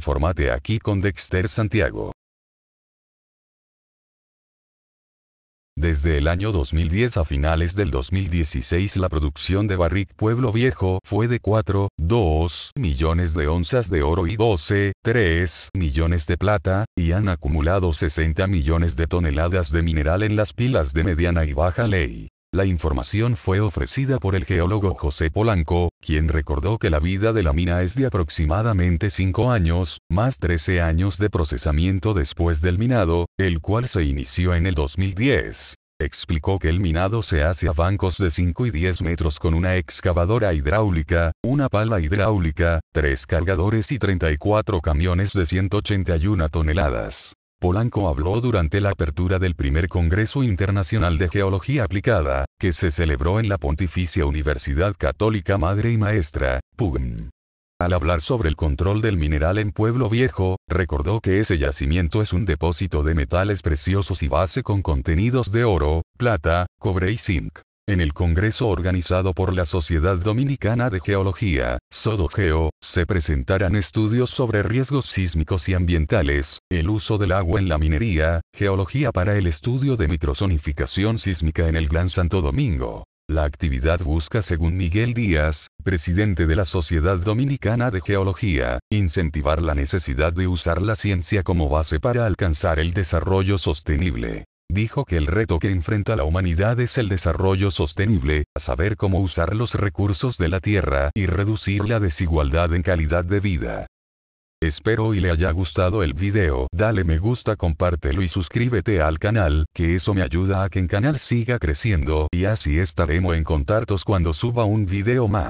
Informate aquí con Dexter Santiago. Desde el año 2010 a finales del 2016 la producción de Barrick Pueblo Viejo fue de 4,2 millones de onzas de oro y 12,3 millones de plata, y han acumulado 60 millones de toneladas de mineral en las pilas de mediana y baja ley. La información fue ofrecida por el geólogo José Polanco, quien recordó que la vida de la mina es de aproximadamente 5 años, más 13 años de procesamiento después del minado, el cual se inició en el 2010. Explicó que el minado se hace a bancos de 5 y 10 metros con una excavadora hidráulica, una pala hidráulica, tres cargadores y 34 camiones de 181 toneladas. Polanco habló durante la apertura del primer Congreso Internacional de Geología Aplicada, que se celebró en la Pontificia Universidad Católica Madre y Maestra, Pugn. Al hablar sobre el control del mineral en Pueblo Viejo, recordó que ese yacimiento es un depósito de metales preciosos y base con contenidos de oro, plata, cobre y zinc. En el congreso organizado por la Sociedad Dominicana de Geología, SODOGEO, se presentarán estudios sobre riesgos sísmicos y ambientales, el uso del agua en la minería, geología para el estudio de microzonificación sísmica en el Gran Santo Domingo. La actividad busca, según Miguel Díaz, presidente de la Sociedad Dominicana de Geología, incentivar la necesidad de usar la ciencia como base para alcanzar el desarrollo sostenible dijo que el reto que enfrenta la humanidad es el desarrollo sostenible, a saber cómo usar los recursos de la Tierra y reducir la desigualdad en calidad de vida. Espero y le haya gustado el video, dale me gusta compártelo y suscríbete al canal, que eso me ayuda a que el canal siga creciendo y así estaremos en contactos cuando suba un video más.